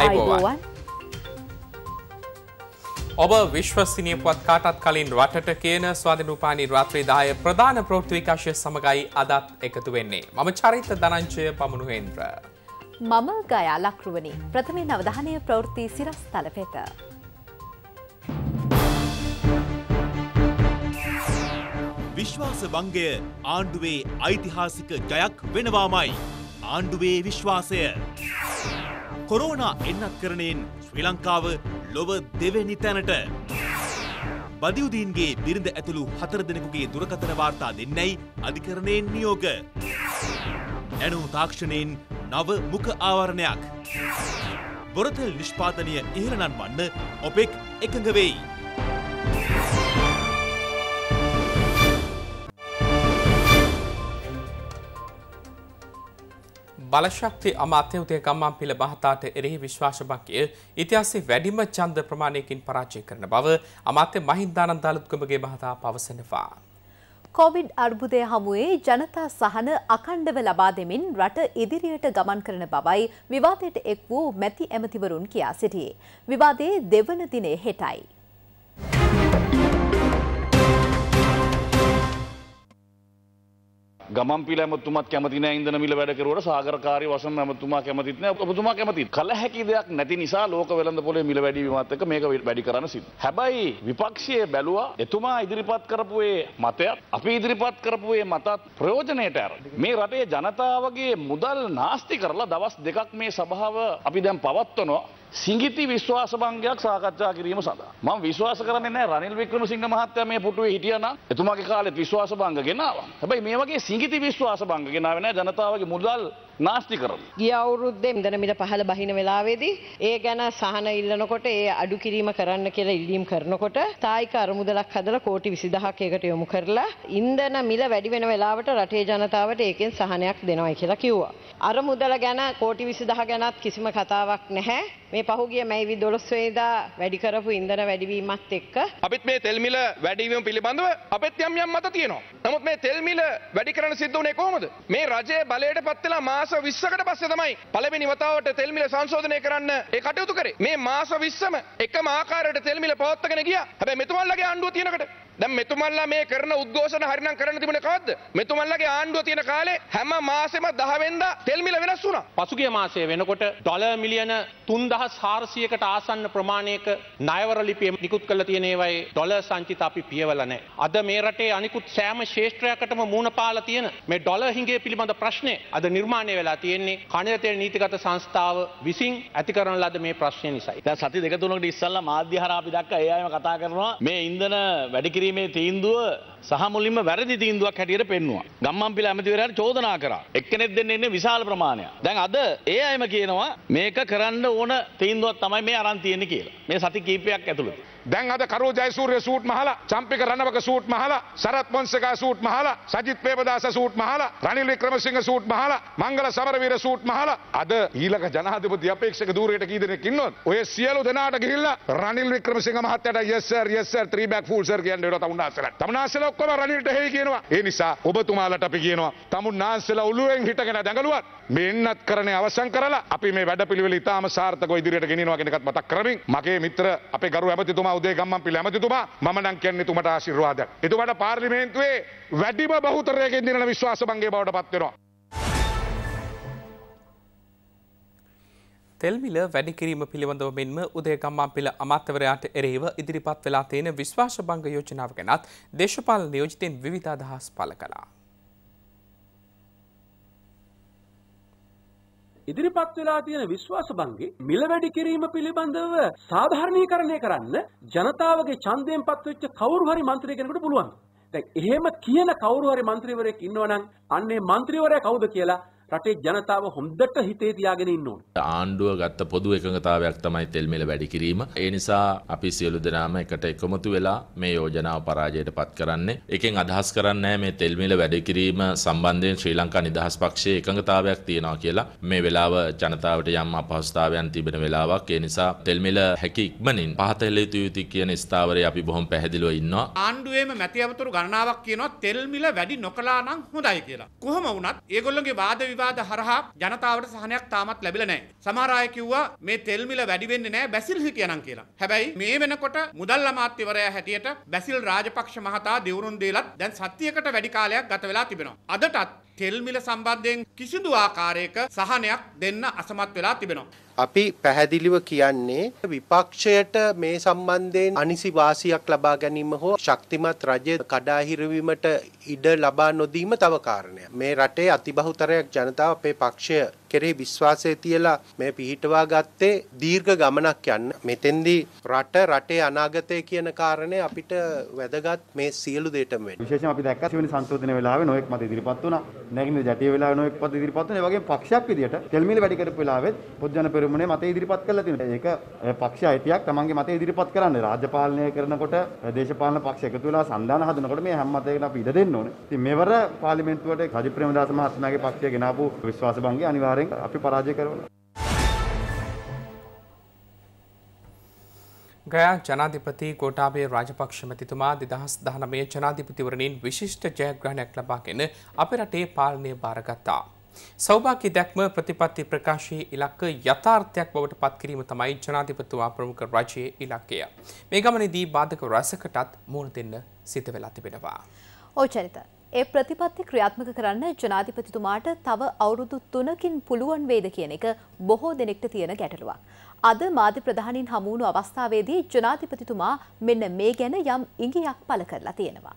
අයිබෝවන්. ඔබ විශ්වසිනය පුවත්කාටත් කලින් රටට කියන ස්වාධනූපානි රාත්‍රී දාය ප්‍රධාන ප්‍රෘතිවිකාශය සමඟයි අදත් එකතු වෙන්නේ. මම චරිත දනංචය පමණුහෙන්ද්‍ර. මම ගයා ලක්රුවනි ප්‍රථමේ නවධානය ප්‍රවෘත්ති සිරස් තලපෙත. විශ්වාස වංගය ආණ්ඩුවේ ඓතිහාසික ජයක් වෙනවාමයි. ආණ්ඩුවේ විශ්වාසය. කොරෝනා එන්නත්කරණයෙන් ශ්‍රී ලංකාව ලොව දෙවෙනි තැනට. බදිවදීන්ගේ බිරිඳ ඇතුළු හතර දෙනෙකුගේ දුරකතන වාර්තා දෙන්නයි අධිකරණයෙන් නියෝග. නැනු තාක්ෂණයෙන් නව මුක ආවරණයක්. බොරතල් නිෂ්පාදනය ඉහළනන් වන්න ඔපෙක් එකඟවෙයි. බලශක්ති අමාත්‍ය උදය ගම්මාන්පිල මහතාට එරෙහි විශ්වාස බංකය ඉතිහාසයේ වැඩිම ඡන්ද ප්‍රමාණයකින් පරාජය කරන බව අමාත්‍ය මහින්දානන්ද අලුත්ගමගේ මහතා පවසනවා. කොවිඩ් අර්බුදය හමුවේ ජනතා සහන අකණ්ඩව ලබා දෙමින් රට ඉදිරියට ගමන් කරන බවයි විවාදයට එක් වූ මැති ඇමතිවරුන් කියා සිටියේ. විවාදයේ දෙවන දිනේ හෙටයි. ගමන් පිල ඇමතුමත් කැමතින ඉදන මිල වැඩකරට සාගරකාරය වසන් ඇමතුමා කැමතින ඔබතුමා කැමති කල හැකි දෙයක් නැති නිසා ලෝක වෙලඳ පොලේ මිල වැඩීමත්තක මේක වැඩි කරන සිත්. හැබයි විපක්ෂය බැලවා එතුමා ඉදිරිපත් කරපුයේ මතයත් අපි ඉදිරිපත් කරපුයේ මතත් ප්‍රයෝජනයට ඇර. මේ රටේ ජනතාවගේ මුදල් නාස්ති කරලා දවස් දෙකක් මේ සභාව අපි දැම් පවත්වනවා. සිංගිති විශ්වාස භංගයක් සාකච්ඡා කිරීම සඳහා මම විශ්වාස කරන්නේ නැහැ රනිල් වික්‍රමසිංහ මහත්තයා මේ පුටුවේ හිටියනම් එතුමාගේ කාලෙත් විශ්වාස භංග ගෙනාවා. හැබැයි මේ වගේ සිංගිති නිගිති විශ්වාස බංග ගෙනාවන ජනතාවගේ මුදල් නාස්ති කරන. ගිය අවුරුද්දේ ඉන්ධනමිල පහළ බහින වෙලාවේදී ඒ ගැන සහන ඉල්ලනකොට ඒ අඩු කිරීම කරන්න කියලා ඉල්ලීම් කරනකොට තායික අරමුදලක් හදලා කෝටි 20000ක් ඒකට යොමු කරලා ඉන්ධන මිල වැඩි වෙන වෙලාවට රටේ ජනතාවට ඒකෙන් සහනයක් දෙනවයි කියලා කිව්වා. අරමුදල ගැන කෝටි 20000 ගැනත් කිසිම කතාවක් නැහැ. මේ පහුගිය මැයිවි 12 වෙනිදා වැඩි කරපු ඉන්ධන වැඩිවීමත් එක්ක අපිත් මේ තෙල් මිල වැඩිවීම පිළිබඳව අපිත් යම් යම් මත තියෙනවා. නමුත් මේ තෙල් මිල වැඩි කරන සිද්ධ වුණේ කොහොමද? මේ රජයේ බලයට පත් වෙලා මාස මාස විස්සකට පස්සේ තමයි පළවෙනි වතාවට තෙල්මිල සංශෝධනය කරන්න ඒ කටයුතු කරේ. මේ මාස විස්සම එකම ආකාරයට තෙල්මිල පවත්වාගෙන ගියා. හැබැයි මෙතුමන්ලගේ ආණ්ඩුව තියෙනකොට දැන් මෙතුමන්ලා මේ කරන උද්ඝෝෂණ හරිනම් කරන්න තිබුණේ කවද්ද? මෙතුමන්ලාගේ ආණ්ඩුව තියෙන කාලේ හැම මාසෙම 10 වෙනිදා තෙල් මිල වෙනස් වුණා. පසුගිය මාසයේ වෙනකොට ඩොලර් මිලියන 3400කට ආසන්න ප්‍රමාණයක ණයවර ලිපිය නිකුත් කරලා තියෙන ඒවායේ ඩොලර් සංචිත අපි පියවලා නැහැ. අද මේ රටේ අනිකුත් සෑම ශේෂ්ත්‍රයකටම මූණ පාලා තියෙන මේ ඩොලර් හිඟය පිළිබඳ ප්‍රශ්නේ අද නිර්මාණය වෙලා තියෙන්නේ කණිත තෙල් නීතිගත සංස්ථාව විසින් ඇති කරන ලද මේ ප්‍රශ්නේ නිසායි. දැන් සති දෙක තුනකට ඉස්සෙල්ලා මාධ්‍ය හරහා අපි දැක්ක ඒ අයම කතා කරනවා මේ ඉන්ධන වැඩි agreement in සහ මුලින්ම වැරදි තීන්දුවක් හැටියට පෙන්වුවා. ගම්මන්පිල ඇමතිවරයාට චෝදනා කරා. එක්කෙනෙක් දෙන්න ඉන්නේ විශාල ප්‍රමාණයක්. දැන් අද ඒ අයම කියනවා මේක කරන්න ඕන තීන්දුවක් තමයි මේ අරන් තියෙන්නේ කියලා. මේ සති කීපයක් ඇතුළත. දැන් අද කරෝ ජයසූර්ය සූට් මහලා, චම්පික රණවක සූට් මහලා, සරත් පොන්සේකා සූට් මහලා, සජිත් ප්‍රේමදාස සූට් මහලා, රනිල් වික්‍රමසිංහ සූට් මහලා, මංගල සමරවීර සූට් මහලා අද ඊළඟ ජනාධිපති අපේක්ෂක ධූරයට කී දෙනෙක් ඉන්නවද? ඔය සියලු දෙනාට ගිහිල්ලා රනිල් වික්‍රමසිංහ මහත්තයාට yes sir yes sir 3 back full sir කියන දේට තමුනාසලා. තමුනාසලා ඔක්කොම රනිල්ට හෙයි කියනවා. ඒ නිසා ඔබතුමාලට අපි කියනවා තමුන් නාන්සලා ඔළුවෙන් හිටගෙන දැඟලුවත් මෙන්නත් කරණය අවසන් කරලා අපි මේ වැඩපිළිවෙල ඉතාම සාර්ථකව ඉදිරියට ගෙනියනවා කියන එකත් මතක් කරමින් මගේ මිත්‍ර අපේ ගරු ඇමතිතුමා උදේ ගම්මන්පිල ඇමතිතුමා මම නම් කියන්නේ තුමට ආශිර්වාදයක්. එතුමාට පාර්ලිමේන්තුවේ වැඩිම බහුතරයකින් දිනන විශ්වාස භංගය බවට පත් වෙනවා. තෙල්මිල වැඩිකිරීම පිළිබඳව මෙන්ම උදයගම්මාපිල අමාත්‍යවරයාට එරෙහිව ඉදිරිපත් වෙලා තියෙන විශ්වාස බංග යෝජනාව ගැනත් දේශපාලන නියෝජිතයින් විවිධ අදහස් පළ කළා. ඉදිරිපත් වෙලා තියෙන විශ්වාස බංගේ මිල වැඩි කිරීම පිළිබඳව සාධාරණීකරණය කරන්න ජනතාවගේ ඡන්දයෙන් පත්වෙච්ච කවුරු හරි මන්ත්‍රී කෙනෙකුට පුළුවන්. දැන් එහෙම කියන කවුරු හරි මන්ත්‍රීවරයෙක් ඉන්නවනම් අන්නේ මන්ත්‍රීවරයා කවුද කියලා රටේ ජනතාව හොඳට හිතේ තියාගෙන ඉන්න ඕනේ. ආණ්ඩුව ගත්ත පොදු එකඟතාවයක් තමයි තෙල් මිල වැඩි කිරීම. ඒ නිසා අපි සියලු දෙනාම එකට එකමුතු වෙලා මේ යෝජනාව පරාජයට පත් කරන්නේ. එකෙන් අදහස් කරන්නේ මේ තෙල් මිල වැඩි කිරීම සම්බන්ධයෙන් ශ්‍රී ලංකා නිදහස් පක්ෂයේ එකඟතාවයක් තියෙනවා කියලා. මේ වෙලාව ජනතාවට යම් අපහසුතාවයන් තිබෙන වෙලාවක්. ඒ නිසා තෙල් මිල හැකි ඉක්මනින් පහත එළ යුතුයි කියන ස්ථාවරයේ අපි බොහොම පැහැදිලිව ඉන්නවා. ආණ්ඩුවේම මැතිවතුරු ගණනාවක් කියනවා තෙල් මිල වැඩි නොකළා නම් හොඳයි කියලා. කොහොම වුණත් ඒගොල්ලෝගේ වාද විවාද ප්‍රතිවාද හරහා ජනතාවට සහනයක් තාමත් ලැබිලා නැහැ. සමහර අය කිව්වා මේ තෙල් මිල වැඩි වෙන්නේ නැහැ බැසිල් හිටියනම් කියලා. හැබැයි මේ වෙනකොට මුදල් අමාත්‍යවරයා හැටියට බැසිල් රාජපක්ෂ මහතා දියුරුන් දීලත් දැන් සත්‍යයකට වැඩි කාලයක් ගත වෙලා තිබෙනවා. අදටත් කෙල්මිල සම්බන්ධයෙන් කිසිදු ආකාරයක සහනයක් දෙන්න අසමත් වෙලා තිබෙනවා. අපි පැහැදිලිව කියන්නේ විපක්ෂයට මේ සම්බන්ධයෙන් අනිසි වාසියක් ලබා ගැනීම හෝ ශක්තිමත් රජය කඩාහිරවීමට ඉඩ ලබා නොදීම තව කාරණයක්. මේ රටේ අතිබහුතරයක් ජනතාව අපේ පක්ෂය කෙරෙහි විශ්වාසය තියලා මේ පිහිටවා ගත්තේ දීර්ඝ ගමනක් යන්න. මෙතෙන්දී රට රටේ අනාගතය කියන කාරණේ අපිට වැදගත් මේ සියලු දෙයටම වෙන්නේ. විශේෂයෙන් අපි දැක්කා සිවෙනි සංශෝධන වෙලාවේ නොඑක් මත ඉදිරිපත් වුණා. නැගින ජටිය වෙලාවේ නොඑක් මත ඉදිරිපත් වුණා. ඒ වගේම පක්ෂයක් විදියට තෙල්මිල වැඩි කරපු වෙලාවෙත් පොත්ජන පෙරමුණේ මත ඉදිරිපත් කළා තියෙනවා. ඒක පක්ෂ අයිතියක් තමන්ගේ මතය ඉදිරිපත් කරන්න රාජපාලනය කරනකොට දේශපාලන පක්ෂ එකතු වෙලා සම්දාන හදනකොට මේ හැම මතයකට අපි ඉඩ දෙන්න ඕනේ. ඉතින් මෙවර පාර්ලිමේන්තුවට රජිත් ප්‍රේමදාස මහත්මයාගේ පක්ෂය ගෙනාපු විශ්වාස භංගය අනිවාර්ය අනිවාර්යෙන් අපි පරාජය කරනවා. ගයා ජනාධිපති ගෝටාබේ රාජපක්ෂ මැතිතුමා 2019 ජනාධිපතිවරණින් විශිෂ්ට ජයග්‍රහණයක් ලබාගෙන අපේ රටේ පාලනය බාරගත්තා. සෞභාග්‍ය දැක්ම ප්‍රතිපත්ති ප්‍රකාශයේ ඉලක්ක යථාර්ථයක් බවට පත්කිරීම තමයි ජනාධිපතිතුමා ප්‍රමුඛ රජයේ ඉලක්කය. මේ ගමනේදී බාධක රසකටත් මුහුණ දෙන්න සිත වෙලා තිබෙනවා. ඕචරිත ඒ ප්‍රතිපත්ති ක්‍රියාත්මක කරන්න ජනාධිපතිතුමාට තව අවුරුදු තුනකින් පුළුවන් වේද කියන එක බොහෝ දෙනෙක්ට තියෙන ගැටලුවක්. අද මාධ්‍ය ප්‍රධානින් හමුවුණු අවස්ථාවේදී ජනාධිපතිතුමා මෙන්න මේ ගැන යම් ඉඟියක් පළ කරලා තියෙනවා.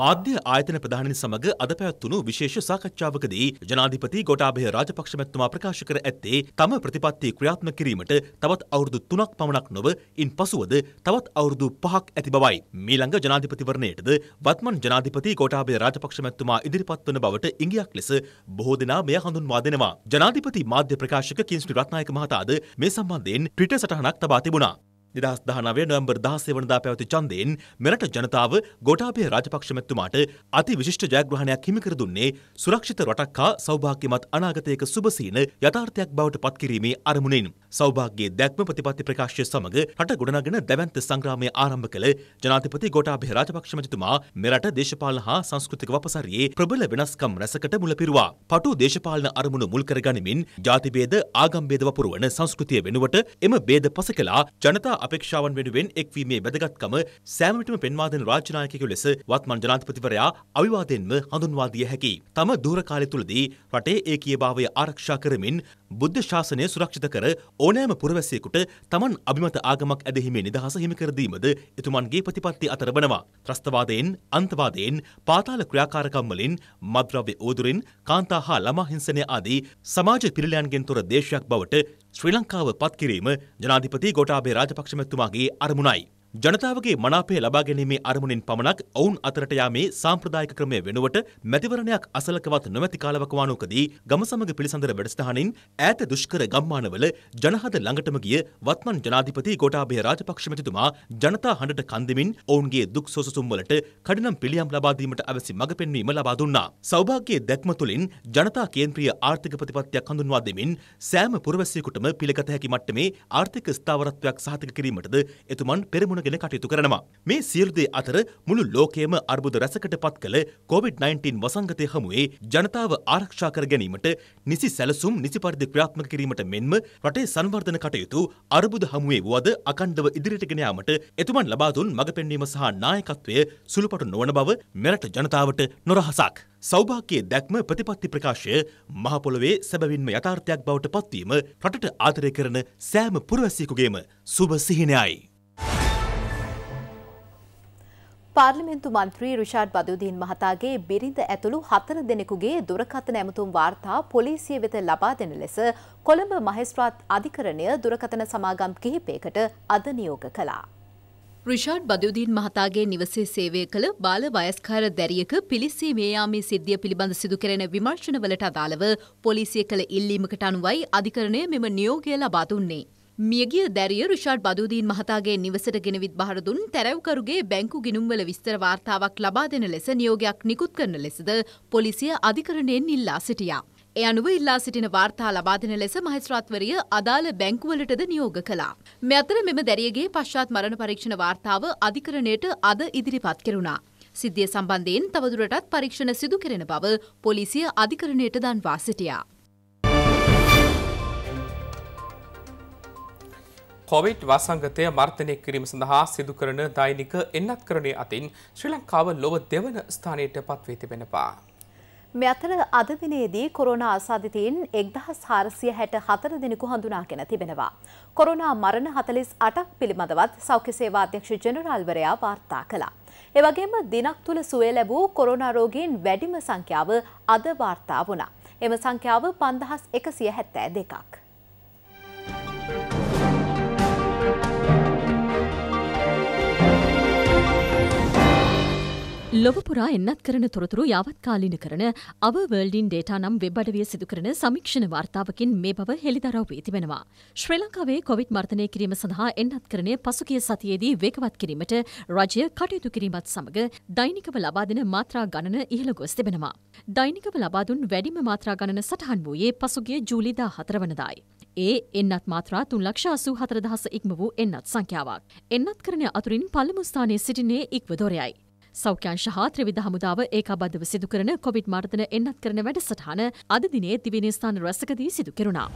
මාධ්‍ය ආයතන ප්‍රධානනි සමඟ අද පැවැත්වුණු විශේෂ සාකච්ඡාවකදී ජනාධිපති ගොටාභය රාජපක්ෂමැතුමා ප්‍රකාශ කර ඇත්තේ තම ප්‍රතිපත්ති ක්‍රියාත්මක කිරීමට තවත් අවුරුදු තුනක් පමණක් නොව ඉන් පසුවද තවත් අවුරුදු පහක් ඇති බවයි. මීළඟ ජනාධිපතිවරණයටද වත්මන් ජනාධිපති ගොටාභය රාජපක්ෂමැතුමා ඉදිරිපත් වන බවට ඉඟියක් ලෙස බොහෝ දෙනා මෙය හඳුන්වා දෙනවා. ජනාධිපති මාධ්‍ය ප්‍රකාශක කිංස්ටි රත්නායක මහතාද මේ සම්බන්ධයෙන් ට්විටර් සටහනක් තබා තිබුණා. දෙදස් දහනවය නොවම්බර් දහසේ වනදා පැවති චන්දයෙන් මෙරට ජනතාව ගොටාභය රාජපක්ෂමැතුමාට අති විශිෂ්ට ජයග්‍රහණයක් හිමිකර දුන්නේ සුරක්ෂිත රටක් හා සෞභාග්‍යමත් අනාගතයක සුබසීන යථාර්ථයක් බවට පත්කිරීමේ අරමුණින්. සෞභාග්‍යයේ දැක්ම ප්‍රතිපත්ති ප්‍රකාශය සමඟ රට ගොඩනගෙන දැවන්ත සංග්‍රාමය ආරම්භ කළ ජනාධිපති ගොටාභය රාජපක්ෂමැතිතුමා මෙරට දේශපාලන හා සංස්කෘතික වපසරියේ ප්‍රබල වෙනස්කම් රැසකට මුලපිරුවා. පටු දේශපාලන අරමුණු මුල් කරගනිමින් ජාතිභේද ආගම්භේද වපුරවන සංස්කෘතිය වෙනුවට එම බේද පසකලා ජනතා අපේක්ෂාවන් වෙනුවෙන් එක්වීමේ වැදගත්කම සෑමවිටම පෙන්වා දෙන රාජ්‍යනායකයෙකු ලෙස වත්මන් ජනාධිපතිවරයා අවිවාදයෙන්ම හඳුන්වා දිය හැකි. තම දුර කාලය තුළදී රටේ ඒකීයභාවය ආරක්ෂා කරමින් බුද්ධ ශාසනය සුරක්ෂිත කර ඕනෑම පුරවැසියෙකුට තමන් අභිමත ආගමක් ඇදහිමේ නිදහස හිමිකරදීමද එතුමන්ගේ ප්‍රතිපත්ති අතර වනවා. ත්‍රස්තවාදයෙන් අන්තවාදයෙන් පාතාල ක්‍රියාකාරකම් වලින් මද්‍රව්‍ය ඕදුරින් කාන්තා හා ළමා හිංසනය ආදී සමාජ පිරිලයන්ගෙන් තොර දේශයක් බවට ශ්‍රී ලංකාව පත්කිරීම ජනාධිපති ගෝඨාභය රාජපක්ෂ අධ්‍යක්ෂමතුමාගේ අරමුණයි. ජනතාවගේ මනාපය ලබා ගැනීමේ අරමුණින් පමණක් ඔවුන් අතරට යාමේ සාම්ප්‍රදායික ක්‍රමය වෙනුවට මැතිවරණයක් අසලකවත් නොමැති කාලවකවානුවකදී ගම සමග පිළිසඳර වැඩසටහනින් ඈත දුෂ්කර ගම්මානවල ජනහද ළඟටම ගිය වත්මන් ජනාධිපති ගෝඨාභය රාජපක්ෂ මැතිතුමා ජනතා හඬට කන් දෙමින් ඔවුන්ගේ දුක් සොසසුම් වලට කඩිනම් පිළියම් ලබා දීමට අවැසි මඟ පෙන්වීම ලබා දුන්නා. සෞභාග්‍යයේ දැක්ම තුලින් ජනතා කේන්ද්‍රීය ආර්ථික ප්‍රතිපත්තියක් හඳුන්වා දෙමින් සෑම පුරවැසියෙකුටම පිළිගත හැකි මට්ටමේ ආර්ථික ස්ථාවරත්වයක් සහතික කිරීමටද එතුමන් පෙරමුණ අරගෙන කටයුතු කරනවා. මේ සියලුදේ අතර මුළු ලෝකයේම අර්බුද රැසකට පත් කළ COVID-19 වසංගතය හමුවේ ජනතාව ආරක්ෂා කර ගැනීමට නිසි සැලසුම් නිසි පරිදි ක්‍රියාත්මක කිරීමට මෙන්ම රටේ සංවර්ධන කටයුතු අර්බුද හමුවේ වුවද අකණ්ඩව ඉදිරියට ගෙන යාමට එතුමන් ලබා දුන් මඟ පෙන්වීම සහ නායකත්වය සුළුපටු නොවන බව මෙරට ජනතාවට නොරහසක්. සෞභාග්‍යයේ දැක්ම ප්‍රතිපත්ති ප්‍රකාශය මහපොළොවේ සැබවින්ම යථාර්ථයක් බවට පත්වීම රටට ආදරය කරන සෑම පුරවැසියෙකුගේම සුබ සිහිනයයි. පාර්ලිමෙන්තු මන්ත්‍රී රුෂාඩ් බදුදීන් මහතාගේ බිරිඳ ඇතුළු හතර දෙනෙකුගේ දුරකථන ඇමතුම් වාර්තා පොලිසිය වෙත ලබා දෙන ලෙස කොළඹ මහෙස්ත්‍රාත් අධිකරණය දුරකථන සමාගම් කිහිපයකට අද නියෝග කළා. රුෂාඩ් බදුදීන් මහතාගේ නිවසේ සේවය කළ බාල වයස්කාර දැරියක පිලිස්සී මේයාමේ සිද්ධිය පිළිබඳ සිදු කරන විමර්ශනවලට අදාළව පොලිසිය කළ ඉල්ලීමකට අනුවයි අධිකරණය මෙම නියෝගය ලබා දුන්නේ. මියගිය දැරිය රිෂාඩ් බදූදීන් මහතාගේ නිවසට ගෙනවිත් බහරදුන් තැරැව්කරුගේ බැංකු ගිනුම්වල විස්තර වාර්තාවක් ලබා දෙන ලෙස නියෝගයක් නිකුත් කරන ලෙසද පොලිසිය අධිකරණයෙන් ඉල්ලා සිටියා. එ අනුව ඉල්ලා සිටින වාර්තා ලබා දෙන ලෙස මහස්රාත්වරිය අදාළ බැංකුවලටද නියෝග කළා. මෙ අතර මෙම දැරියගේ පශ්චාත් මරණ පරීක්ෂණ වාර්තාව අධිකරණයට අද ඉදිරිපත් කෙරුණා. සිද්ධිය සම්බන්ධයෙන් තවදුරටත් පරීක්ෂණ සිදු කෙරෙන බව පොලිසිය අධිකරණයට දන්වා සිටියා. කොවිට් වසංගතය මර්තනය කිරීම සඳහා සිදුකරන දෛනික එන්නත් කරණය අතින් ශ්‍රී ලංකාව ලොව දෙවන ස්ථානයට පත්වී තිබෙනවා. මෙ අතර අදදිනයේදී කොරෝනා අසාධිතීන් එක්දහස් හාරසිය හැට හතර දෙනෙකු හඳුනාගෙන තිබෙනවා. කොරෝනා මරණ හතලිස් අටක් පිළිබඳවත් සෞඛ්‍ය සේවාධ්‍යක්ෂ ජනරල්වරයා වාර්තා කළා. එවගේම දිනක් තුළ සුවේ ලැබූ කොරෝනාරෝගීන් වැඩිම සංඛ්‍යාව අද වාර්තා වුණා. එම සංඛ්‍යාව පන්දහස් එකසිය හැත්තෑ දෙකක්. ලොවපුරා එන්නත් කරන තොරතුරු යවත් කාලින කරන අව වර්ල්ඩින් ඩේටා නම් වෙබ් අඩවිය සිදුකරන සමීක්ෂණ වාර්තාවකින් මේ බව හෙළිදරව් වී තිබෙනවා. ශ්‍රී ලංකාවේ කොවිඩ් මර්ධනය කිරීම සඳහා එන්නත් කරන පසුගිය සතියේදී වේගවත් කිරීමට රජය කටයුතු කිරීමත් සමග දෛනිකව ලබා දෙන මාත්‍රා ගණන ඉහළ ගොස් තිබෙනවා. දෛනිකව ලබා දුන් වැඩිම මාත්‍රා ගණන සටහන් වූයේ පසුගිය ජූලි 14 වනදායි. ඒ එන්නත් මාත්‍රා තුන් ලක්ෂාසූ හතරදහස ඉක්ම වූ එන්නත් සංඛ්‍යාවක්. එන්නත් කරන අතුරින් පළමු ස්ථානයේ සිටින්නේ ඉක්වදොරයයි. සෞඛ්‍යංශහා ත්‍රවිධ හමුදාව ඒකාබද්ධව සිදුකරන කොවිඩ් මර්ධන එන්නත් කරන වැඩසටහන අද දිනේ දිවිනිස්ථාන රැසකදී සිදු කෙරුණා.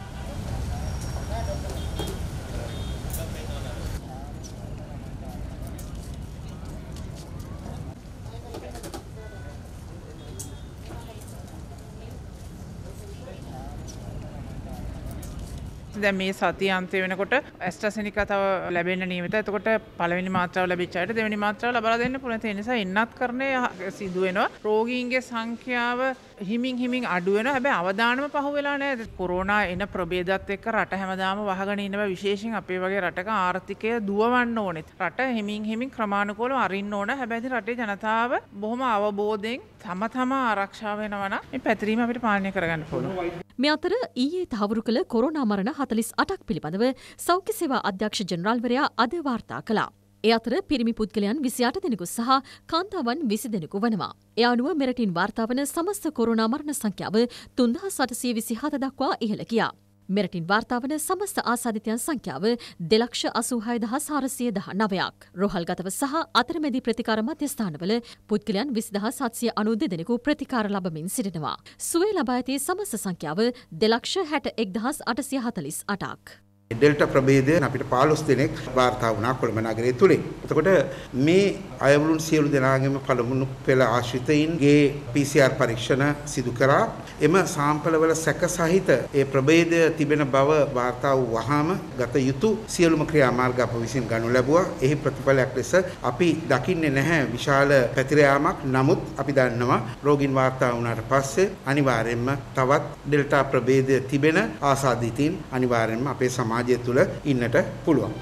දැ මේ සති අන්තය වෙනකොට ඇස්ට්‍රසිනික තව ලැබෙන නීමත එතකොට පලවෙනි මාත්‍රාව ලැබිච්චායට දෙවැනි මාත්‍රාව ලබා දෙන්න පුළති නිසා ඉන්නත් කරණය සිදුවෙනවා රෝගීන්ගේ සංඛ්‍යාව හිමින් හිමින් අඩුවෙන හැබැ අවධානම පහවෙලා නෑ කොරෝනා එන ප්‍රබේදත් එක්ක රට හැමදාම වහගෙන ඉනව විශේෂෙන් අපේ වගේ රටක ආර්ථිකය දුවවන්න ඕනෙත් රට හිමින් හිමින් ක්‍රමාණකොල අරින්න ඕන හැබැති රටේ ජනතාව බොහොම අවබෝධයෙන් තම තමා ආරක්ෂාව වෙනවන පැතිරීම අපිට පාලනය කරගන්න පුළුවන්. මේ අතර ඊයේ තහවුරු කළ කොරෝනා මරණ 48ක් පිළිබඳව සෞඛ්‍ය සේවා අධ්‍යක්ෂ ජනරාල්වරයා අද වාර්තා කළා. ඒ අතර පිරිමි පුද්ගලයන් විසියාට දෙනෙකු සහ කාන්තාවන් විසි දෙනෙකු වනවා. එය අනුව මෙරටින් වාර්තාාවන සමස්ත කොරුණා මරණ සංඛ්‍යාව තුන්දහ සටසය විසි හත දක්වා ඉහළ ගියා. මෙරටින් වාර්තාාවන සමස්ත ආසාධිතයන් සංඛ්‍යාව දෙලක්ෂ අසූහය දහ සාරසිය දහ නවයක් රොහල්ගතව සහ අතරමැදි ප්‍රතිකාර මධ්‍යස්ථානවල පුද්ගලයන් විසිදහ සත්සිය අනු දෙදෙනෙකු ප්‍රතිකාර ලබමින් සිටිනවා. සුවේ ලබා ඇති සමස්ත සංඛ්‍යාව දෙලක්ෂ හැට එක්දහස් අටසිය හතලිස් අටක්. ඩෙල්ටා ප්‍රභේදයෙන් අපිට 15 දෙනෙක් වාර්තා වුණා කොළඹ නගරය තුලින්. එතකොට මේ අයවලුන් සියලු දෙනාගේම පළමුණු පෙළ ආශ්‍රිතයින්ගේ PCR පරීක්ෂණ සිදු කරා. එම සාම්පලවල සැක සහිත ඒ ප්‍රභේදය තිබෙන බව වාර්තා වූ වහාම ගත යුතු සියලුම ක්‍රියාමාර්ග අප විසින් ගනු ලැබුවා. එහි ප්‍රතිඵලයක් ලෙස අපි දකින්නේ නැහැ විශාල පැතිරෑමක්. නමුත් අපි දන්නවා රෝගීන් වාර්තා වුණාට පස්සේ අනිවාර්යයෙන්ම තවත් ඩෙල්ටා ප්‍රභේදය තිබෙන ආසාදිතින් අනිවාර්යයෙන්ම අපේ සමාජ සමාජය තුළ ඉන්නට පුළුවන්.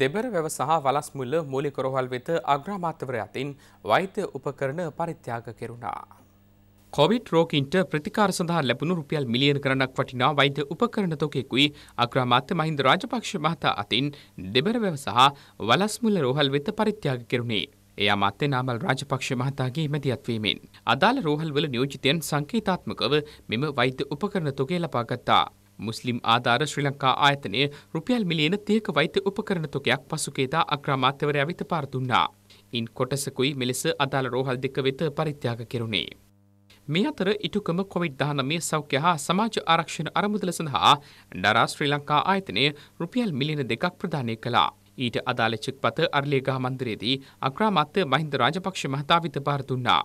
දෙබර වැව සහ වලස් මුල්ල මූලිකොරහල් වෙත අග්‍රාමාත්‍යවර අතින් වෛද්‍ය උපකරණ පරිත්‍යාග කෙරුණා. කොවිඩ් රෝගීන්ට ප්‍රතිකාර සඳහා ලැබුණු රුපියල් මිලියන ගණනක් වටිනා වෛද්‍ය උපකරණ තොකෙකුයි අග්‍රාමාත්‍ය මහින්ද රාජපක්ෂ මහතා අතින් දෙබර වැව සහ වලස් මුල්ල රෝහල් වෙත පරිත්‍යාග කෙරුණේ. එය අමාත්‍ය නාමල් රාජපක්ෂ මහතාගේ මැදිහත්වීමෙන් අදාළ රෝහල්වල නියෝජිතයන් සංකේතාත්මකව මෙම වෛද්‍ය උපකරණ තොගේ ලබාගත්තා. මුස්ලිම් ආධාර ශ්‍රී ලංකා ආයතනය රුපියල් මිලියන තියක වෛද්‍ය උපකරණ තොගයක් පසුකේදා අග්‍රාමාත්‍යවරයා වෙත පාර දුන්නා. ඉන් කොටසකුයි මෙලෙස අදාළ රෝහල් දෙක වෙත පරිත්‍යාග කෙරුණේ. මේ අතර ඉටුකම කොවිD-19 සෞඛ්‍ය හා සමාජ ආරක්ෂණ අරමුදල සඳහා ඩරා ශ්‍රී ලංකා ආයතනය රුපියල් මිලියන දෙකක් ප්‍රදානය කළා. ඊට අදාළ චිත්පත අරලියගහ මන්දිරයේදී අග්‍රාමාත්‍ය මහින්ද රාජපක්ෂ මහතා වෙත භාර දුන්නා.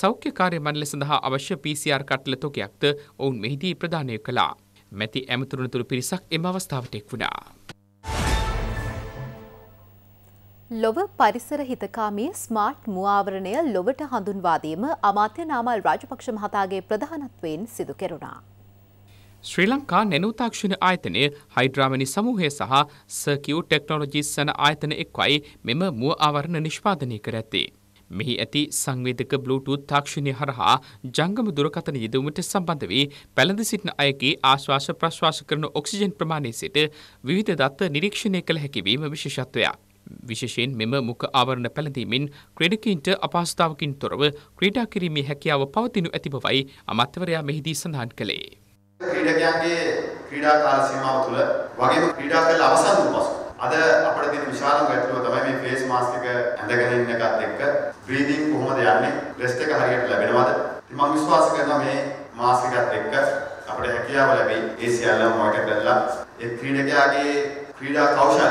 සෞඛ්‍යකාරී මණ්ඩල සඳහා අවශ්‍ය PCR කට්ටල තොගයක්ද ඔවුන් මෙහිදී ප්‍රදානය කළා. මැති ඇමතුරුණතුරු පිරිසක් එම අවස්ථාවට එක් වුණා. ලොව පරිසර හිතකාමී ස්මාර්ට් මුආවරණය ලොවට හඳුන්වාදීම අමාත්‍ය නාමල් රාජපක්ෂ මහතාගේ ප්‍රධානත්වයෙන් සිදු කෙරුණා. ශ්‍රී ලංකා නැනූතාක්ෂණ ආයතනය හයිඩ්‍රාමණි සමූහය සහ සර්කියව් ටෙක්නොලොජිස් සන ආයතන එක්වයි මෙම මුව ආවරණ නිෂ්පාදනය කර ඇත්තේ. මෙහි ඇති සංවේදක Bluetooth තාක්ෂණය හරහා ජංගම දුරකථන යෙදවීමට සම්බන්ධ වී පැළඳ සිටින අයගේ ආශ්වාස ප්‍රශ්වාස කරන ඔක්සිජන් ප්‍රමාණය සිට විවිධ දත්ත නිරීක්ෂණය කළ හැකිවීම විශේෂත්වයක්. විශෂයෙන් මෙම මුඛ ආවරණ පැළඳීමෙන් ක්‍රඩකීන්ට අපහස්ථාවකින් තොරව ක්‍රීඩා කිරීමේ හැකියාව පවතිනු ඇති බවයි අමත්වරයා මෙහිදී සඳහන් කළේ. ක්‍රීඩකයන්ගේ ක්‍රීඩා කාල සීමාව තුළ වගේම ක්‍රීඩා කරලා අවසන් වූ පසු අද අපිට තියෙන විශාලම ගැටලුව තමයි මේ ෆේස් මාස්ක් එක ඇඳගෙන ඉන්න එකත් එක්ක බ්‍රීතිං කොහොමද යන්නේ රෙස්ට් එක හරියට ලැබෙනවද ඉතින් මම විශ්වාස කරනවා මේ මාස්ක් එකත් එක්ක අපිට හැකියාව ලැබෙයි ඒ සියල්ලම මොකට කරලා ඒ ක්‍රීඩකයාගේ ක්‍රීඩා කෞශල්‍ය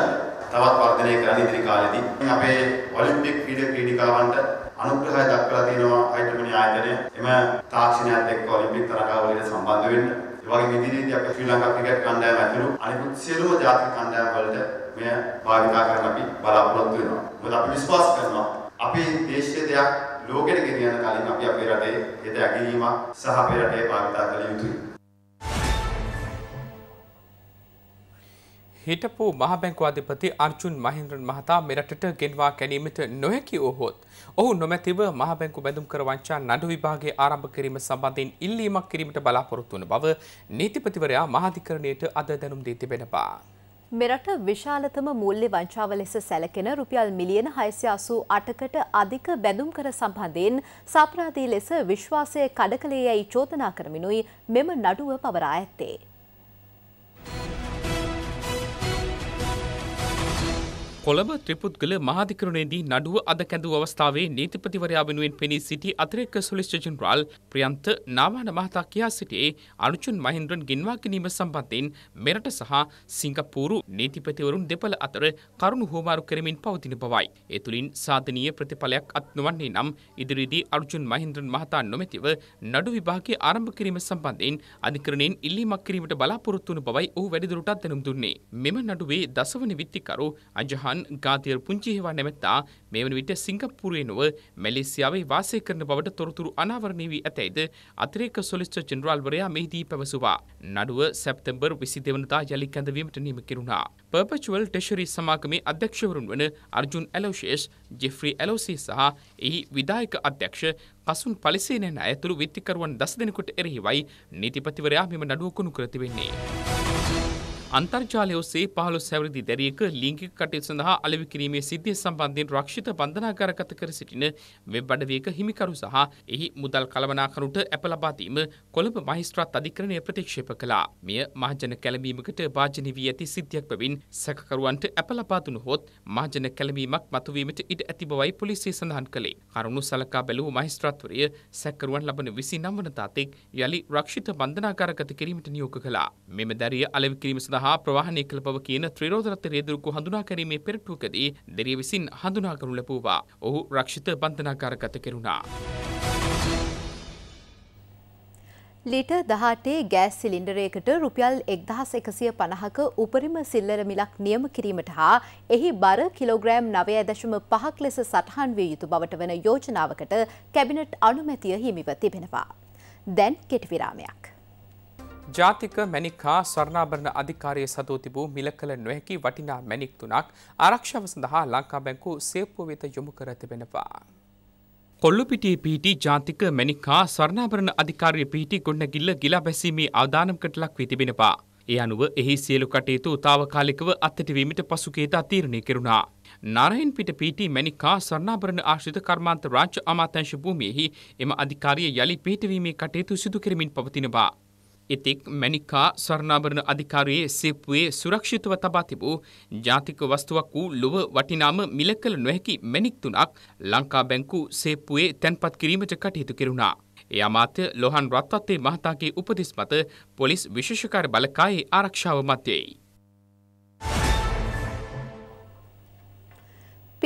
තවත් වර්ධනය කරන්න ඉදිරි කාලෙදී අපේ ඔලිම්පික් ක්‍රීඩා ක්‍රීඩිකාවන්ට අනුග්‍රහය දක්වලා තියෙනවා අයිටමනි ආයතනය එම තාක්ෂණයත් එක්ක ඔලිම්පික් තරගාවලියට සම්බන්ධ වෙන්න ඒ වගේ විවිධීතියක් ශ්‍රී ලංකා ක්‍රිකට් කණ්ඩායම ඇතුළු අනිකුත් සියලුම ජාතික කණ්ඩායම් වලට මෙය භාවිතා කරන්න අපි බලාපොරොත්තු වෙනවා. මොකද අපි විශ්වාස කරනවා අපේ දේශීය දෙයක් ලෝකෙට ගෙනියන්න කලින් අපි අපේ රටේ හිත ඇගීමක් සහ අපේ රටේ භාවිතා කළ යුතුයි. හිටපු මහබැංකු අධිපති අර්ජුන් මහින්ද්‍රන් මහතා මෙරටට ගෙන්වා ගැනීමට නොහැකි වූහොත් ඔහු නොමැතිව මහ බැංකු බැඳුම් කර වංචා නඩු විභාගය ආරම්භ කිරීම සම්බන්ධයෙන් ඉල්ලීමක් කිරීමට බලාපොරොත්තු වන බව නීතිපතිවරයා මහාධිකරණයට අද දැනුම් දී තිබෙනවා. මෙරට විශාලතම මුල්ලි වංචාව ලෙස සැලකෙන රුපියල් මිලියන හයසි අසූ අටකට අධික බැඳුම් කර සම්බන්ධයෙන් සප්‍රාධී ලෙස විශ්වාසය කඩකළේ යැයි චෝදනා කරමිනුයි මෙම නඩුව පවරා ඇත්තේ. කොළඹ ත්‍රිපුද්ගල මහාධිකරණයේදී නඩුව අද කැඳූ අවස්ථාවේ නීතිපතිවරයා වෙනුවෙන් පෙනී සිටි අතිරේක සොලිසිටර් ජෙනරාල් ප්‍රියන්ත නාවාන මහතා කියා සිටියේ අනුචුන් මහින්ද්‍රන් ගෙන්වා ගැනීම සම්බන්ධයෙන් මෙරට සහ සිංගප්පූරු නීතිපතිවරුන් දෙපළ අතර කරුණු හුවමාරු කරමින් පවතින බවයි. ඒ තුලින් සාධනීය ප්‍රතිඵලයක් අත් නොවන්නේ නම් ඉදිරියේදී අනුචුන් මහින්ද්‍රන් මහතා නොමැතිව නඩු විභාගය ආරම්භ කිරීම සම්බන්ධයෙන් අධිකරණයෙන් ඉල්ලීමක් කිරීමට බලාපොරොත්තු වන බවයි ඔහු වැඩිදුරටත් දැනුම් දුන්නේ. මෙම නඩුවේ දසවන විත්තිකරු අජහන් ගමන් ගාතියර පුංචි හේවා නැමැත්තා මේ වන විට සිංගප්පූරුවේ නොව මැලේසියාවේ වාසය කරන බවට තොරතුරු අනාවරණය වී ඇතැයිද අතිරේක සොලිස්ටර් ජෙනරාල්වරයා මෙහිදී පැවසුවා. නඩුව සැප්තැම්බර් විසි දෙවනදා යළි කැඳවීමට නියම කෙරුණා. පර්පචුවල් ටෙෂරි සමාගමේ අධ්‍යක්ෂවරුන් වන අර්ජුන් ඇලෝෂේෂ් ජෙෆ්‍රී ඇලෝසි සහ එහි විදායක අධ්‍යක්ෂ කසුන් පලිසේනන ඇතුළු විත්තිකරුවන් දස් දෙනකොට එරෙහිවයි නීතිපතිවරයා මෙම නඩුව කුණු කරතිවෙන්නේ. අන්තර්ජාලය ඔස්සේ පහළොස් සැවරිදි දැරියක ලිංගික කටයුතු සඳහා අලෙවි කිරීමේ සිද්ධිය සම්බන්ධයෙන් රක්ෂිත බන්ධනාගාරගත කර සිටින වෙබ් අඩවියක හිමිකරු සහ එහි මුදල් කලවනාකරුට ඇප ලබා දීම කොළඹ මහේස්ත්‍රාත් අධිකරණය ප්‍රතික්ෂේප කළා. මෙය මහජන කැළඹීමකට භාජනය වී ඇති සිද්ධියක් බැවින් සැකකරුවන්ට ඇප ලබා දුන හොත් මහජන කැළඹීමක් මතුවීමට ඉඩ ඇති බවයි පොලිසිය සඳහන් කළේ. කරුණු සලකා බැලූ මහේස්ත්‍රාත්වරය සැකකරුවන් ලබන 29 වන තාතෙක් යලි රක්ෂිත බන්ධනාගාරගත කිරීමට නියෝග කළා. මෙම දැරිය අලෙවි කිරීම සඳහා සඳහා ප්‍රවාහනය කළ බව කියන ත්‍රිරෝධරත්ත රේදුරුකු හඳුනා කරීමේ පෙරටුවකදී දෙරිය විසින් හඳුනා කරනු ලැබුවා. ඔහු රක්ෂිත බන්ධනාකාරගත කෙරුණා. ලිට දහටේ ගෑස් සිලින්ඩරයකට රුපියල් එක්දහස් එකසිය පණහක උපරිම සිල්ලර මිලක් නියම කිරීමට හා එහි බර කිලෝග්‍රෑම් නවය ඇදශම පහක් ලෙස සටහන් විය යුතු බවට වන යෝජනාවකට කැබිනට් අනුමැතිය හිමිව තිබෙනවා. දැන් කෙටවිරාමයක්. ජාතික මැනිකා ස්වර්ණාභරණ අධිකාරය සතු තිබූ මිල කළ නොහැකි වටිනා මැනික් තුනක් ආරක්ෂාව සඳහා ලංකා බැංකු සේප්පුව වෙත යොමු කර තිබෙනවා. කොල්ලුපිටිය පිහිටි ජාතික මැනිකා ස්වර්ණාභරණ අධිකාරය පිහිටි ගොඩනැගිල්ල ගිලා බැසීමේ අවධානමකට ලක් වී තිබෙනවා. ඒ අනුව එහි සියලු කටයුතු තාවකාලිකව අත්හිටවීමට පසුකේදා තීරණය කෙරුණා. නාරයෙන් පිට පිහිටි මැනිකා ස්වර්ණාභරණ ආශ්‍රිත කර්මාන්ත රාජ්‍ය අමාත්‍යංශ භූමියෙහි එම අධිකාරිය යළි පිහිටවීමේ කටයුතු සිදු කරමින් පවතිනවා. ඉතික් මැනිකා ස්වර්ණාභරණ අධිකාරයේ සෙප්පුවේ සුරක්ෂිතව තබා තිබූ ජාතික වස්තුවක් වූ ලොව වටිනාම මිල කළ නොහැකි මැණික් තුනක් ලංකා බැංකු සෙප්පුවේ තැන්පත් කිරීමට කටයුතු කෙරුණා. ඒ අමාත්‍ය ලොහන් රත්වත්තේ මහතාගේ උපදෙස් මත පොලිස් විශේෂකාර බලකායේ ආරක්ෂාව මතයයි.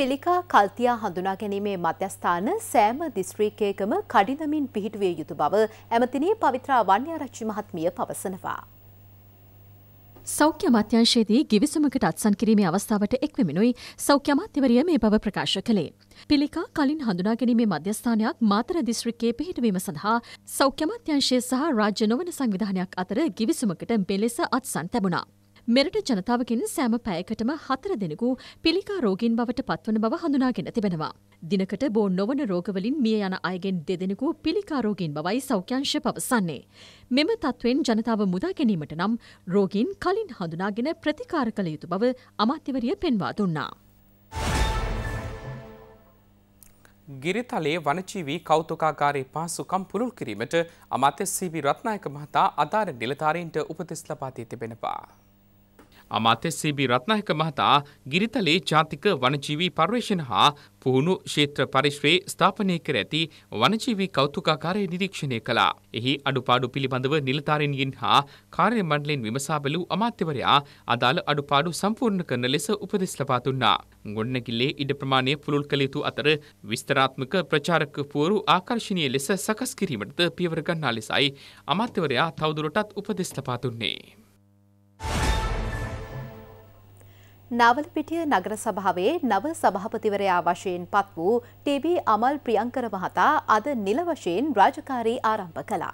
පිළිකා කල්තියා හඳුනා ගැනීමේ මධ්‍යස්ථාන සෑම දිස්ත්‍රීකයකම කඩිනමින් පිහිටුවිය යුතු බව ඇමතිනී පවිත්‍රා වන්‍යාරච්චි මහත්මිය පවසනවා. සෞඛ්‍ය අමාත්‍යංශයේදී ගිවිසුමකට අත්සන් කිරීමේ අවස්ථාවට එක්වමිනුයි සෞඛ්‍ය අමාත්‍යවරිය මේ බව ප්‍රකාශ කළේ. පිළිකා කලින් හඳුනා ගැනීමේ මධ්‍යස්ථානයක් මාතර දිස්ත්‍රික්කයේ පිහිටවීම සඳහා සෞඛ්‍ය අමාත්‍යංශය සහ රාජ්‍ය නොවන සංවිධානයක් අතර ගිවිසුමකට මෙලෙස අත්සන් තැබුණා. මෙරට ජනතාවගෙන් සෑම පැයකටම හතර දෙනෙකු පිළිකා රෝගීන් බවට පත්වන බව හඳුනාගෙන තිබෙනවා. දිනකට බෝ නොවන රෝගවලින් මිය යන අයගෙන් දෙදෙනෙකු පිළිකාරෝගීන් බවයි සෞඛ්‍යංශ පවසන්නේ. මෙම තත්ත්වෙන් ජනතාව මුදා ගැනීමට නම් රෝගීන් කලින් හඳුනාගෙන ප්‍රතිකාර කළ යුතු බව අමාත්‍යවරිය පෙන්වා දුන්නා. ගිරිතලේ වනචීවී කෞතුකාකාරී පහසුකම් පුළුල් කිරීමට අමාත්‍ය සීවි රත්නායක මහතා අදාර නිලධාරීන්ට උපදෙස් ලබා දී තිබෙනවා. අමාත්‍ය සීබී රත්නායක මහතා ගිරිතලේ ජාතික වනජීවී පර්යේෂණ හා පුහුණු ක්ෂේත්‍ර පරිශ්‍රයේ ස්ථාපනය කර ඇති වනජීවී කෞතුකාකාරය නිරීක්ෂණය කළා. එහි අඩුපාඩු පිළිබඳව නිලධාරීන්ගෙන් හා කාර්ය මණ්ඩලයෙන් විමසා බැලූ අමාත්‍යවරයා අදාළ අඩුපාඩු සම්පූර්ණ කරන ලෙස උපදෙස් ලබා දුන්නා. ගොඩනැගිල්ලේ ඉඩ ප්‍රමාණය පුළුල් කළ යුතු අතර විස්තරාත්මක ප්‍රචාරක පුවරු ආකර්ශනීය ලෙස සකස් කිරීමටද පියවර ගන්නා ලෙසයි අමාත්‍යවරයා තවදුරටත් උපදෙස් ලබා දුන්නේ. නාවලපිටිය නගර සභාවේ නව සභාපතිවරයා වශයෙන් පත් වූ ටීබී අමල් ප්‍රියංකර මහතා අද නිල වශයෙන් රාජකාරී ආරම්භ කළා.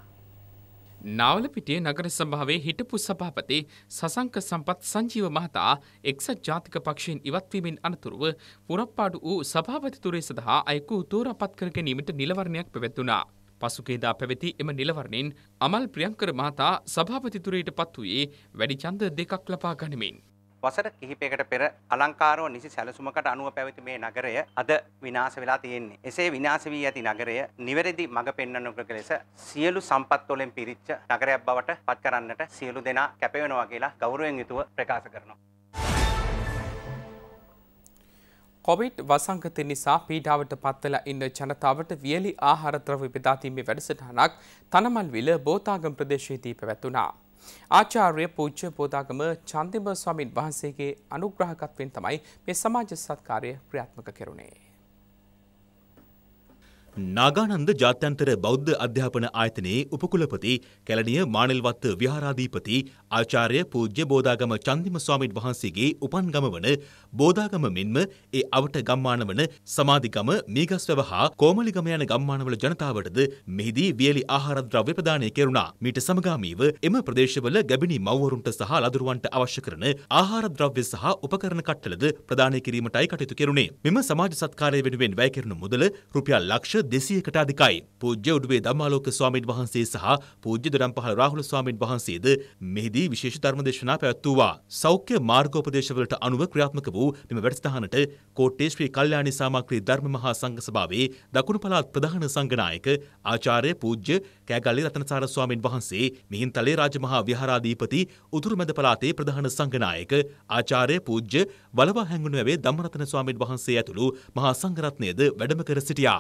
නාවලපිටිය නගර සභාවේ හිටපු සභාපති සසංක සම්පත් සංජීව මහතා එක්සත් ජාතික පක්ෂයෙන් ඉවත්වීමෙන් අනතුරුව පුරප්පාඩු වූ සභාපතිතුරේ සඳහා අයකු තෝරාපත් කර ගැනීමට නිලවරණයක් පැවැත්වුණා. පසුකේදා පැවති එම නිලවරණින් අමල් ප්‍රියංකර මහතා සභාපතිතුරයට පත් වූයේ වැඩි ඡන්ද දෙකක් ලබා ගනිමින් වසර කිහිපයකට පෙර අලංකාරව නිසි සැලසුමකට අනුව පැවති මේ නගරය අද විනාශ වෙලා තියෙන්නේ. එසේ විනාශ වී ඇති නගරය නිවැරදි මඟ පෙන්වන්නක ලෙස සියලු සම්පත් වලින් පිරිච්ච නගරයක් බවට පත් කරන්නට සියලු දෙනා කැපවෙනවා කියලා ගෞරවයෙන් යුතුව ප්‍රකාශ කරනවා. කොවිඩ් වසංගතය නිසා පීඩාවට පත්වලා ඉන්න ජනතාවට වියලි ආහාරද්‍රව විපදාතීමේ වැඩසටහනක් තනමල්විල බෝතාගම් ප්‍රදේශයේදී පැවැත්වුණා. ආචාර්ය පූජ්‍ය බෝධාගම චන්දිම ස්වාමින් වහන්සේගේ අනුග්‍රහකත්වයෙන් තමයි මේ සමාජ සත්කාරය ක්‍රියාත්මක කෙරුණේ. නාගානන්ද ජාත්‍යන්තර බෞද්ධ අධ්‍යාපන ආයතනයේ උපකුලපති කැලණිය මානෙල්වත්ත විහාරාධීපති ආචාර්ය පූජ්‍ය බෝධාගම චන්දිම ස්වාමීන් වහන්සේගේ උපන්ගම වන බෝධාගම මෙන්ම ඒ අවට ගම්මාන වන සමාධිගම මීගස්වැව හා කෝමලිගම යන ගම්මානවල ජනතාවටද මෙහිදී වියලි ආහාරද්‍රව්‍ය ප්‍රදානය කෙරුණා. මීට සමගාමීව එම ප්‍රදේශවල ගැබිණි මව්වරුන්ට සහ ලදරුවන්ට අවශ්‍ය කරන ආහාරද්‍රව්‍ය සහ උපකරණ කට්ටලද ප්‍රදානය කිරීමටයි කටයුතු කෙරුණේ. මෙම සමාජ සත්කාරය වෙනුවෙන් වැය කෙරුණු මුදල රුපියල් ලක්ෂ දෙසියකට අධිකයි. පූජ්‍ය උඩුවේ ධම්මාලෝක ස්වාමීන් වහන්සේ සහ පූජ්‍ය දොඩම්පහළ රාහුල ස්වාමීන් වහන්සේද මෙහිදී විශේෂ ධර්ම දේශනා පැවැත්වුවා. සෞඛ්‍ය මාර්ගෝපදේශවලට අනුව ක්‍රියාත්මක වූ මෙම වැඩසටහනට කෝට්ටේ ශ්‍රී කල්යාණී සාමක්‍රී ධර්ම මහා සංඝ සභාවේ දකුණු පළාත් ප්‍රධාන සංඝනායක ආචාර්ය පූජ්‍ය කෑගල්ලේ රතනසාර ස්වාමීන් වහන්සේ, මිහින්තලේ රාජමහා විහාරාධිපති, උතුරුමැද පළාතේ ප්‍රධාන සංඝනායක ආචාර්ය පූජ්‍ය වලවා හැඟුණුවේ ධම්මරතන ස්වාමීන් වහන්සේ ඇතුළු මහා සංඝරත්නයද වැඩම කර සිටියා.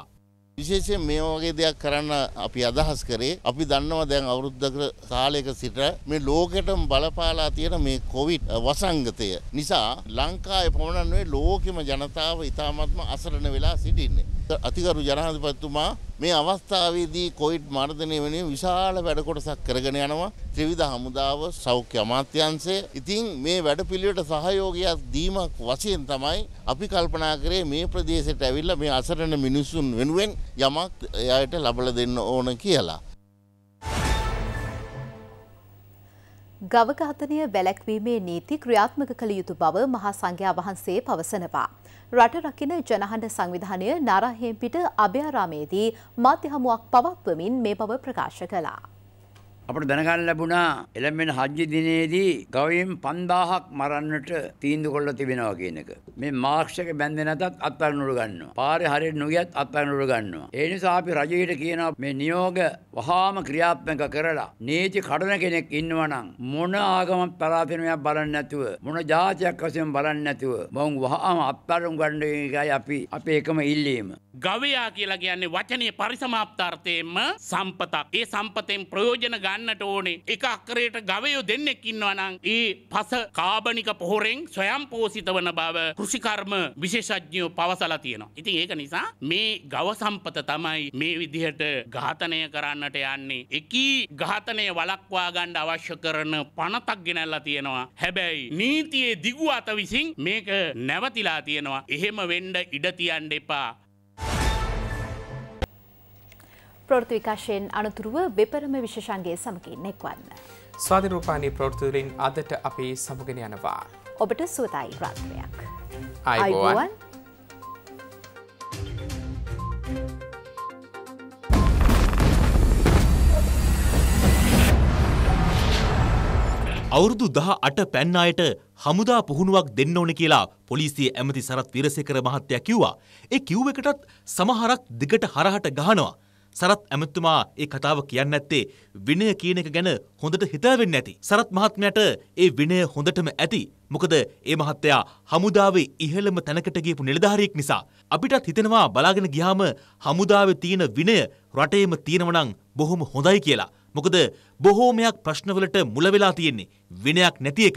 විශේෂයෙන් මේ වගේ දෙයක් කරන්න අපි අදහස් කරේ අපි දන්නවා දැන් අවුරුද්දක කාලයක සිට මේ ලෝකෙටම බලපාලා තියෙන මේ කොවිඩ් වසංගතය නිසා ලංකාවේ පමණක් නෙවෙයි ලෝකෙම ජනතාව ඉතාමත්ම අසරණ වෙලා සිටින්නේ. අතිගරු ජනාධිපතිතුමා මේ අවස්ථාවේදී කොයිඩ් මර්ධනය වෙන විශාල වැඩ කොටසක් කරගෙන යනවා ත්‍රිවිධ හමුදාව සෞඛ්‍ය අමාත්‍යංශය. ඉතින් මේ වැඩපිළිවෙලට සහයෝගයක් දීමක් වශයෙන් තමයි අපි කල්පනා කරේ මේ ප්‍රදේශයට ඇවිල්ලා මේ අසරණ මිනිසුන් වෙනුවෙන් යමක් එයාට ලබලා දෙන්න ඕන කියලා. ගව ඝාතනය වැළැක්වීමේ නීති ක්‍රියාත්මක කළ යුතු බව මහා සංඝයා වහන්සේ පවසනවා. රට රකින ජනහඬ සංවිධානය නාරාහෙම්පිට අභයාරාමේදී මාධ්‍ය හමුවක් පවත්වමින් මේ බව ප්‍රකාශ කළා. අපට දැනගන්න ලැබුණා එළඹෙන හජ්ජ දිනේදී ගවයින් 5000ක් මරන්නට තීන්දුව කළා තිබෙනවා කියන එක. මේ මාක්ස් එක බැඳේ නැතත් අත්අඩංගුවට ගන්නවා. පාරේ හරියට නොගියත් අත්අඩංගුවට ගන්නවා. ඒ නිසා අපි රජයට කියනවා මේ නියෝග වහාම ක්‍රියාත්මක කරලා නීති කඩන කෙනෙක් ඉන්නවා නම් මොන ආගමක් පලාතෙන මෙයා බලන්නේ නැතුව මොන જાතියක් වශයෙන් බලන්නේ නැතුව මොවුන් වහාම අත්අඩංගු ගන්න එකයි අපි අපේ එකම ඉල්ලීම. ගවයා කියලා කියන්නේ වචනේ පරිසමාප්තාර්ථයෙන්ම සම්පතක්. ඒ සම්පතෙන් ප්‍රයෝජන ගන්න යන්නට ඕනේ එක අක්කරයට ගවයෝ දෙන්නෙක් ඉන්නවනම් ඒ පස කාබනික පොහොරෙන් ස්වයම් පෝසිත වන බව කෘෂිකර්ම විශේෂඥයෝ පවසලා තියෙනවා. ඉතින් ඒක නිසා මේ ගව සම්පත තමයි මේ විදිහට ඝාතනය කරන්නට යන්නේ. එකී ඝාතනය වළක්වා ගන්න අවශ්‍ය කරන පනතක් ගෙනල්ලා තියෙනවා. හැබැයි නීතියේ දිගු අත විසින් මේක නැවතිලා තියෙනවා. එහෙම වෙන්න ඉඩ තියන්න එපා. ප්‍රෘති විකාශයෙන් අනතුරුව වෙපරම විශෂන්ගේ සමකින් එක්වන්න. ස්වාධිරූපානී ප්‍රෘතිවලින් අදට අපි සමගෙන යනවා. ඔබට සුවතයි රාත්‍රයක්. අයිබෝවන්. අවුරුදු දහ අට පැන්න අයට හමුදා පුහුණුවක් දෙන්න ඕන කියලා පොලිසිය ඇමති සරත් විරසේකර මහත්තයා කිව්වා. ඒ කිව් එකටත් සමහරක් දිගට හරහට ගහනවා. සරත් ඇමතුමා ඒ කතාව කියන්න ඇත්තේ විනය කියන එක ගැන හොඳට හිතා වෙන්න ඇති. සරත් මහත්මයට ඒ විනය හොඳටම ඇති. මොකද ඒ මහත්තයා හමුදාවේ ඉහළම තැනකට ගියපු නිලධාරියෙක් නිසා. අපිටත් හිතෙනවා බලාගෙන ගියාම හමුදාවේ තියෙන විනය රටේම තියෙනවා නම් බොහොම හොඳයි කියලා. මොකද බොහෝමයක් ප්‍රශ්නවලට මුල වෙලා තියෙන්නේ විනයක් නැති එක.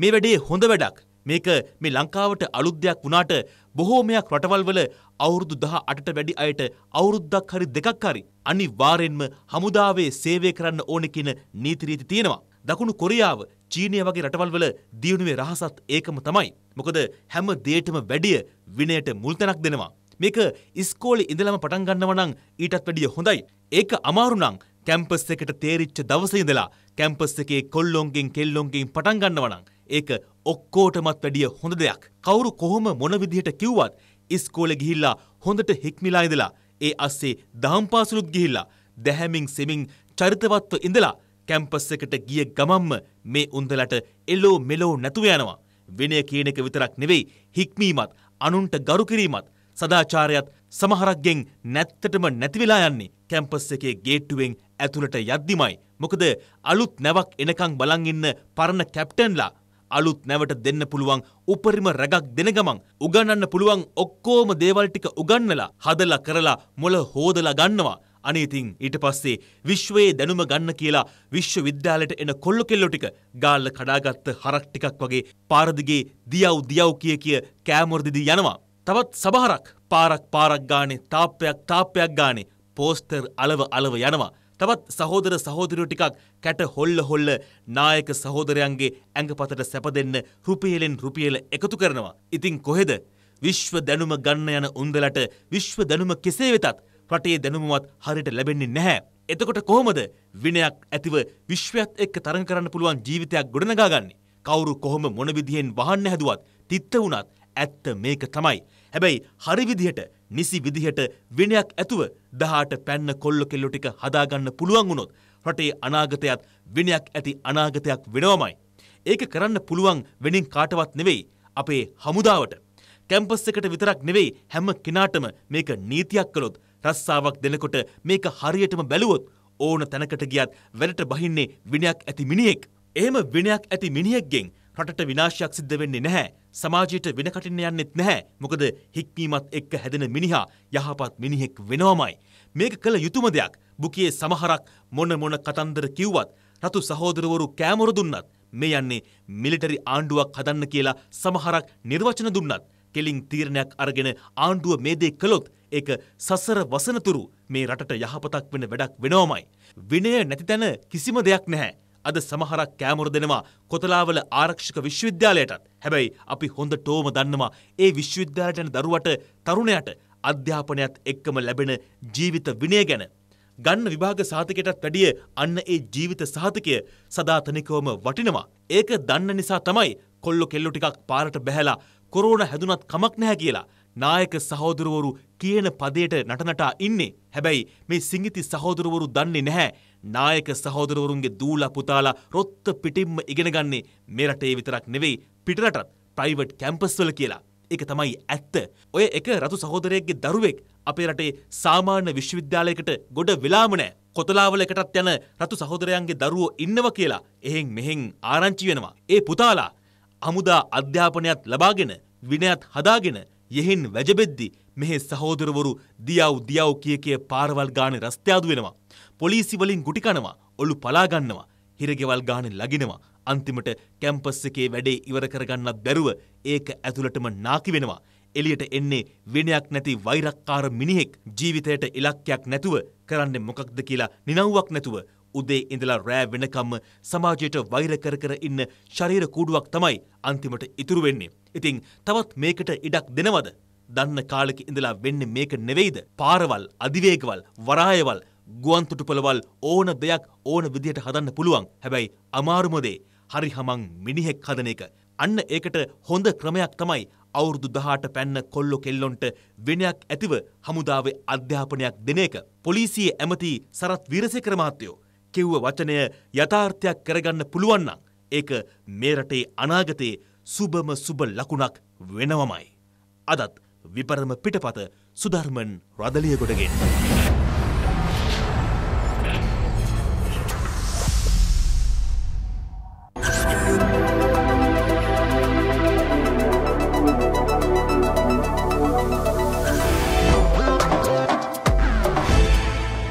මේ වැඩේ හොඳ වැඩක්. මේක මේ ලංකාවට අලුත් දෙයක් වුණාට බොහෝමයක් රටවල් වල අවුරුදු 18ට වැඩි අයට අවුරුද්දක් හරි දෙකක් හරි අනිවාර්යෙන්ම හමුදාවේ සේවය කරන්න ඕනේ කියන නීති රීති තියෙනවා. දකුණු කොරියාව, චීනය වගේ රටවල් වල දියුණුවේ රහසත් ඒකම තමයි. මොකද හැම දෙයකටම වැඩිය විනයට මුල් තැනක් දෙනවා. මේක ඉස්කෝලේ ඉඳලම පටන් ගන්නව නම් ඊටත් වැඩිය හොඳයි. ඒක අමාරු නම් කැම්පස් එකට තේරිච්ච දවසේ ඉඳලා කැම්පස් එකේ කොල්ලොන්ගෙන් කෙල්ලොන්ගෙන් පටන් ගන්නවා නම් ඒක ඔක්කොටමත් වැඩිය හොඳ දෙයක්. කවුරු කොහොම මොන විදිහට කිව්වත් ඉස්කෝලේ ගිහිල්ලා හොඳට හික්මිලා ඉඳලා ඒ අස්සේ දහම් පාසලුත් ගිහිල්ලා දැහැමින් සෙමින් චරිතවත්ව ඉඳලා කැම්පස් එකට ගිය ගමම්ම මේ උන්දලට එලෝ මෙලෝ නැතුව යනවා. විනය කියන එක විතරක් නෙවෙයි හික්මීමත් අනුන්ට ගරු කිරීමත් සදාචාරයත් සමහරක්ගෙන් නැත්තටම නැතිවෙලා යන්නේ කැම්පස් එකේ ගේට්ටුවෙන් ඇතුළට යද්දිමයි. මොකද අලුත් නැවක් එනකං බලන් ඉන්න පරණ කැප්ටන්ලා අලුත් නැවට දෙන්න පුළුවන් උපරිම රැගක් දෙන ගමන් උගන්නන්න පුළුවන් ඔක්කොම දේවල් ටික උගන්නලා හදලා කරලා මොළ හොදලා ගන්නවා. අනේ ඉතින් ඊට පස්සේ විශ්වයේ දැනුම ගන්න කියලා විශ්වවිද්‍යාලයට එන කොල්ලු කෙල්ලෝ ටික ගාල්ල කඩාගත්ත හරක් ටිකක් වගේ පාර දිගේ දියව් දියව් කිය කිය කෑමොර දිදී යනවා. තවත් සමහරක් පාරක් පාරක් ගානේ තාප්පයක් තාප්පයක් ගානේ පෝස්ටර් අලව අලව යනවා. තවත් සහෝදර සහෝදරියෝ ටිකක් කැට හොල්ල හොල්ල නායක සහෝදරයන්ගේ ඇඟපතට සැප දෙන්න රුපියලෙන් රුපියල එකතු කරනවා. ඉතින් කොහෙද? විශ්ව දැනුම ගන්න යන උන්දලට විශ්ව දැනුම කෙසේ වෙතත් රටේ දැනුමවත් හරියට ලැබෙන්නේ නැහැ. එතකොට කොහොමද විනයක් ඇතිව විශ්වයත් එක්ක තරඟ කරන්න පුළුවන් ජීවිතයක් ගොඩනගා ගන්නේ? කවුරු කොහොම මොන විදිහෙන් වහන්න හැදුවත් තිත්ත වුණත් ඇත්ත මේක තමයි. හැබැයි හරි විදිහට නිසි විදිහට විනයක් ඇතුව දහට පැන්න කොල්ල කෙල්ලො ටික හදාගන්න පුළුවන් වුණොත් රටේ අනාගතයත් විනයක් ඇති අනාගතයක් වෙනවමයි. ඒක කරන්න පුළුවන් වෙනින් කාටවත් නෙවෙයි අපේ හමුදාවට. කැම්පස් එකට විතරක් නෙවෙයි හැම කෙනාටම මේක නීතියක් කළොත් රස්සාවක් දෙනකොට මේක හරියටම බැලුවොත් ඕන තැනකට ගියත් වැඩට බහින්නේ විනයක් ඇති මිනිහෙක්. එහෙම විනයක් ඇති මිනිහෙක්ගෙන් රටට විනාශයක් සිද්ධ වෙන්නේ නැහැ. සමාජයට වෙන කටින්න යන්නෙත් නැහැ. මොකද හික්මීමත් එක්ක හැදෙන මිනිහා යහපත් මිනිහෙක් වෙනවමයි. මේක කළ යුතුම දෙයක්. බුකියේ සමහරක් මොන මොන කතන්දර කිව්වත් රතු සහෝදරවරු කෑමොර දුන්නත් මේ යන්නේ මිලිටරි ආණ්ඩුවක් හදන්න කියලා සමහරක් නිර්වචන දුන්නත් කෙලින් තීරණයක් අරගෙන ආණ්ඩුව මේ දේ කළොත් ඒක සසර වසනතුරු මේ රටට යහපතක් වෙන වැඩක් වෙනවමයි. විනය නැති තැන කිසිම දෙයක් නැහැ. අද සමහරක් කෑමොර දෙනවා කොතලාවල ආරක්ෂක විශ්වවිද්‍යාලයටත්. හැබැයි අපි හොඳ ටෝම දන්නවා ඒ විශ්වවිද්‍යාලයට යන දරුවට තරුණයට අධ්‍යාපනයත් එක්කම ලැබෙන ජීවිත විනය ගැන. ගන්න විභාග සාධකයටත් වැඩිය අන්න ඒ ජීවිත සාධකය සදාතනිකවම වටිනවා. ඒක දන්න නිසා තමයි කොල්ලො කෙල්ලො ටිකක් පාරට බැහැලා කොරෝණ හැදුනත් කමක් නැහැ කියලා. නායක සහෝදරවරු කියන පදයට නටනටා ඉන්නේ. හැබැයි මේ සිංගිති සහෝදරවරු දන්නේ නැහැ. නායක සහෝදරවරුන්ගේ දූලා පුතාලා රොත්ත පිටින්ම ඉගෙන ගන්නේ මේ රටේ විතරක් නෙවෙයි පිටරටත් ප්‍රයිවට් කැම්පස් වල කියලා. ඒක තමයි ඇත්ත. ඔය එක රතු සහෝදරයෙක්ගේ දරුවෙක් අපේ රටේ සාමාන්‍ය විශ්වවිද්‍යාලයකට ගොඩ වෙලාම නෑ. කොතලාවල එකටත් යන රතු සහෝදරයන්ගේ දරුවෝ ඉන්නව කියලා එහෙන් මෙහෙන් ආරංචි වෙනවා. ඒ පුතාලා අමුදා අධ්‍යාපනයත් ලබාගෙන විනයත් හදාගෙන යෙහින් වැජබෙද්දි මෙහෙ සහෝදරවරු දියව් දියව් කිය කිය පාරවල් ගානේ රස්තියාදු වෙනවා. පොලිසි වලින් ගුටි කනවා, ඔලු පලා ගන්නවා, හිරගෙවල් ගානේ ලගිනවා. අන්තිමට කැම්පස් එකේ වැඩේ ඉවර කරගන්නත් බැරුව ඒක ඇතුළටම නාකි වෙනවා. එලියට එන්නේ වෙනයක් නැති වෛරක්කාර මිනිහෙක් ජීවිතයට ඉලක්කයක් නැතුව කරන්නේ මොකක්ද කියලා නිනව්වක් නැතුව උදේ ඉඳලා රෑ වෙනකම්ම සමාජයට වෛර කර කර ඉන්න ශරීර කූඩුවක් තමයි අන්තිමට ඉතුරු වෙන්නේ. ඉතින් තවත් මේකට ඉඩක් දෙනවද? දන්න කාලෙක ඉඳලා වෙන්නේ මේක නෙවෙයිද? පාරවල්, අධිවේගවල්, වරායවල් ගුවන්තොටුපළවල් ඕන දෙයක් ඕන විදිහට හදන්න පුළුවන්. හැබැයි අමාරුම දේ හරි හමං මිනිහෙක් හදන එක. අන්න ඒකට හොඳ ක්‍රමයක් තමයි අවුරුදු 18 පැන්න කොල්ලෝ කෙල්ලොන්ට විනයක් ඇතිව හමුදාවේ අධ්‍යාපනයක් දෙන එක. පොලිසිය ඇමති සරත් වීරසේකර මහත්තයෝ කිව්ව වචනය යථාර්ථයක් කරගන්න පුළුවන් නම් ඒක මේ රටේ අනාගතයේ සුබම සුබ ලකුණක් වෙනවමයි. අදත් විපරම පිටපත සුධර්මන් රදලියගොඩගෙන්.